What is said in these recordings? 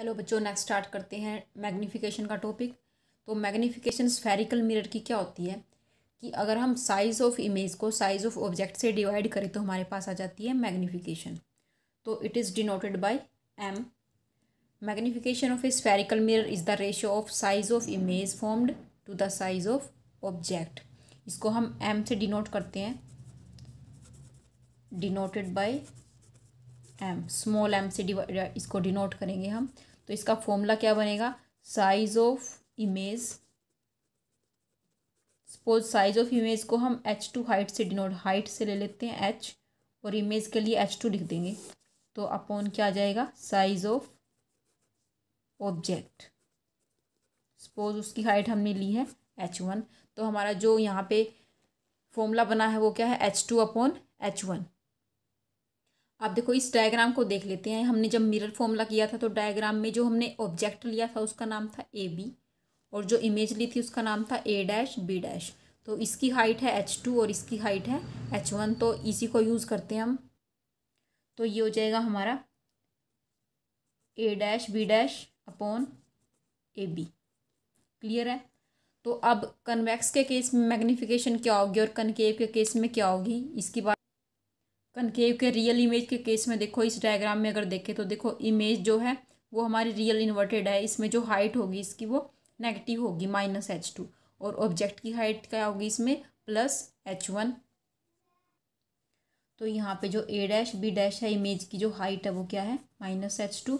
hello बच्चों next start करते हैं मैग्नीफिकेशन का टॉपिक तो मैग्नीफिकेशन स्फेरिकल मिरर की क्या होती है कि अगर हम साइज़ ऑफ इमेज को साइज़ ऑफ ऑब्जेक्ट से डिवाइड करें तो हमारे पास आ जाती है मैग्नीफिकेशन तो it is denoted by M magnification of a spherical mirror is the ratio of size of image formed to the size of object इसको हम एम से डिनोट करते हैं denoted by M small M से divide इसको denote करेंगे हम तो इसका फॉर्मूला क्या बनेगा size of image suppose size of image को हम एच टू हाइट से डिनोट हाइट से ले लेते हैं एच और इमेज के लिए एच टू लिख देंगे तो अपॉन क्या आ जाएगा साइज ऑफ ऑब्जेक्ट सपोज उसकी हाइट हमने ली है एच वन तो हमारा जो यहाँ पे फॉर्मूला बना है वो क्या है H two upon H one आप देखो इस डायग्राम को देख लेते हैं हमने जब मिरर फॉर्मूला किया था तो डायग्राम में जो हमने ऑब्जेक्ट लिया था उसका नाम था ए बी और जो इमेज ली थी उसका नाम था ए डैश बी डैश तो इसकी हाइट है एच टू और इसकी हाइट है एच वन तो इसी को यूज़ करते हैं हम तो ये हो जाएगा हमारा A dash B dash upon A B clear है तो अब कन्वेक्स के केस में मैग्निफिकेशन क्या होगी और कनकेव के केस में क्या होगी इसकी बात कनकेव के रियल इमेज के केस में देखो इस डायग्राम में अगर देखें तो देखो इमेज जो है वो हमारी रियल इन्वर्टेड है इसमें जो हाइट होगी इसकी वो नेगेटिव होगी माइनस एच टू और ऑब्जेक्ट की हाइट क्या होगी इसमें प्लस एच वन तो यहाँ पे जो ए डैश बी डैश है इमेज की जो हाइट है वो क्या है माइनस एच टू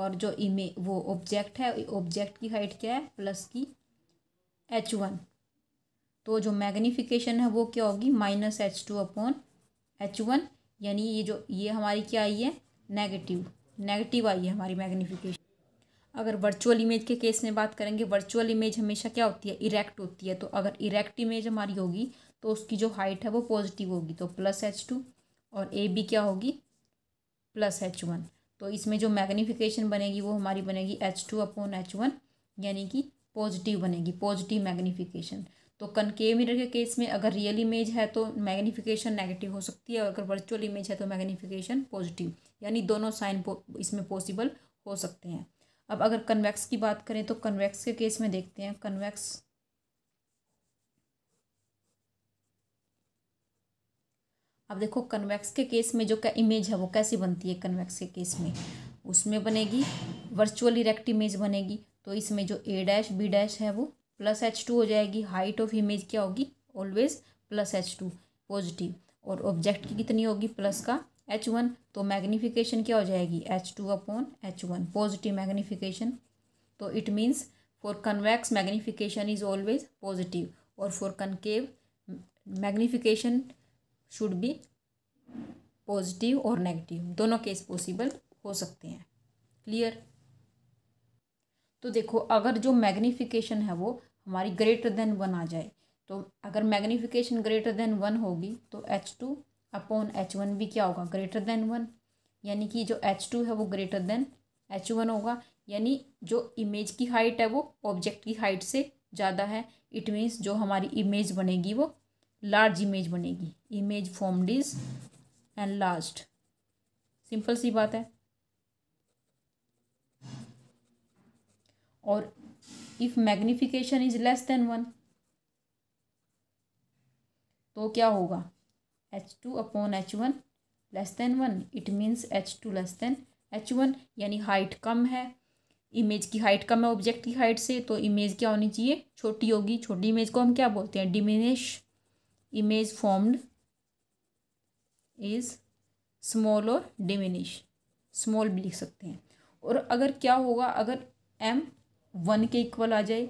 और जो इमे वो ऑब्जेक्ट है ऑब्जेक्ट की हाइट क्या है प्लस की एच वन तो जो मैग्नीफिकेशन है वो क्या होगी minus H two upon H one यानी ये जो ये हमारी क्या आई है नेगेटिव नेगेटिव आई है हमारी मैग्नीफिकेशन अगर वर्चुअल इमेज के केस में बात करेंगे वर्चुअल इमेज हमेशा क्या होती है इरेक्ट होती है तो अगर इरेक्ट इमेज हमारी होगी तो उसकी जो हाइट है वो पॉजिटिव होगी तो प्लस एच टू और ए बी क्या होगी प्लस एच वन तो इसमें जो मैग्नीफिकेशन बनेगी वो हमारी बनेगी H two upon H one यानी कि पॉजिटिव बनेगी पॉजिटिव मैग्नीफिकेशन तो कनकेव मिरर के केस में अगर रियल इमेज है तो मैग्नीफिकेशन नेगेटिव हो सकती है और अगर वर्चुअल इमेज है तो मैग्नीफिकेशन पॉजिटिव यानी दोनों साइन इसमें पॉसिबल हो सकते हैं अब अगर कन्वेक्स की बात करें तो कन्वेक्स के केस में देखते हैं कन्वेक्स अब देखो कन्वेक्स के केस में जो क्या इमेज है वो कैसी बनती है कन्वेक्स के केस में उसमें बनेगी वर्चुअल इरेक्ट इमेज बनेगी तो इसमें जो ए डैश बी डैश है वो प्लस एच टू हो जाएगी हाइट ऑफ इमेज क्या होगी always plus H two positive और ऑब्जेक्ट की कितनी होगी प्लस का एच वन तो मैग्नीफिकेशन क्या हो जाएगी H two upon H one positive magnification तो it means for convex magnification is always positive और for concave magnification should be positive और नेगेटिव दोनों केस पॉसिबल हो सकते हैं क्लियर तो देखो अगर जो मैग्नीफिकेशन है वो हमारी ग्रेटर देन वन आ जाए तो अगर मैग्नीफिकेशन ग्रेटर देन वन होगी तो H two upon H one भी क्या होगा ग्रेटर देन वन यानी कि जो एच टू है वो ग्रेटर देन एच वन होगा यानी जो इमेज की हाइट है वो ऑब्जेक्ट की हाइट से ज़्यादा है इट मीन्स जो हमारी इमेज बनेगी वो लार्ज इमेज बनेगी image formed is and last simple सी बात है और if magnification is less than one तो क्या होगा H two upon H one less than one it means H two less than H one यानी हाइट कम है इमेज की हाइट कम है ऑब्जेक्ट की हाइट से तो इमेज क्या होनी चाहिए छोटी होगी छोटी इमेज को हम क्या बोलते हैं diminish image formed is small और डिमिनिश स्मॉल भी लिख सकते हैं और अगर क्या होगा अगर एम वन के इक्वल आ जाए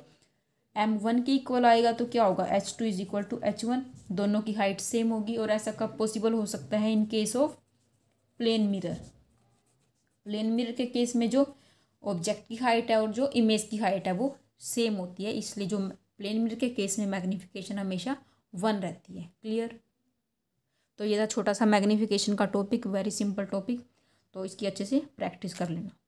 एम वन के इक्वल आएगा तो क्या होगा H two is equal to H one दोनों की हाइट सेम होगी और ऐसा कब पॉसिबल हो सकता है in case of plane mirror plane mirror के केस में जो ऑब्जेक्ट की हाइट है और जो इमेज की हाइट है वो सेम होती है इसलिए जो प्लेन मिरर के केस में मैग्नीफिकेशन हमेशा वन रहती है क्लियर तो ये था छोटा सा मैग्नीफिकेशन का टॉपिक वेरी सिंपल टॉपिक तो इसकी अच्छे से प्रैक्टिस कर लेना